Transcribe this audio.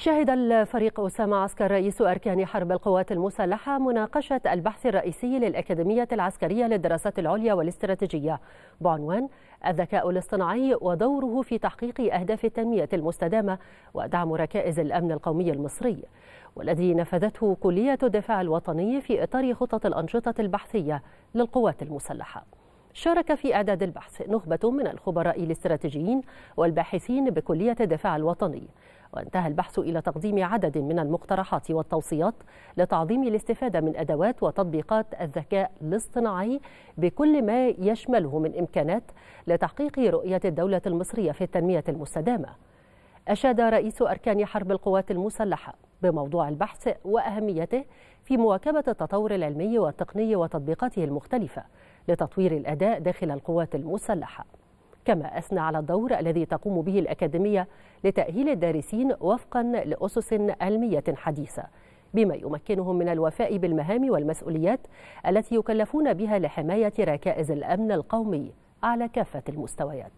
شهد الفريق أسامة عسكر رئيس أركان حرب القوات المسلحة مناقشة البحث الرئيسي للأكاديمية العسكرية للدراسات العليا والاستراتيجية بعنوان الذكاء الاصطناعي ودوره في تحقيق أهداف التنمية المستدامة ودعم ركائز الأمن القومي المصري والذي نفذته كلية الدفاع الوطني في إطار خطط الأنشطة البحثية للقوات المسلحة شارك في إعداد البحث نخبة من الخبراء الاستراتيجيين والباحثين بكلية الدفاع الوطني وانتهى البحث إلى تقديم عدد من المقترحات والتوصيات لتعظيم الاستفادة من أدوات وتطبيقات الذكاء الاصطناعي بكل ما يشمله من إمكانات لتحقيق رؤية الدولة المصرية في التنمية المستدامة أشاد رئيس أركان حرب القوات المسلحة بموضوع البحث واهميته في مواكبه التطور العلمي والتقني وتطبيقاته المختلفه لتطوير الاداء داخل القوات المسلحه. كما اثنى على الدور الذي تقوم به الاكاديميه لتاهيل الدارسين وفقا لاسس علميه حديثه. بما يمكنهم من الوفاء بالمهام والمسؤوليات التي يكلفون بها لحمايه ركائز الامن القومي على كافه المستويات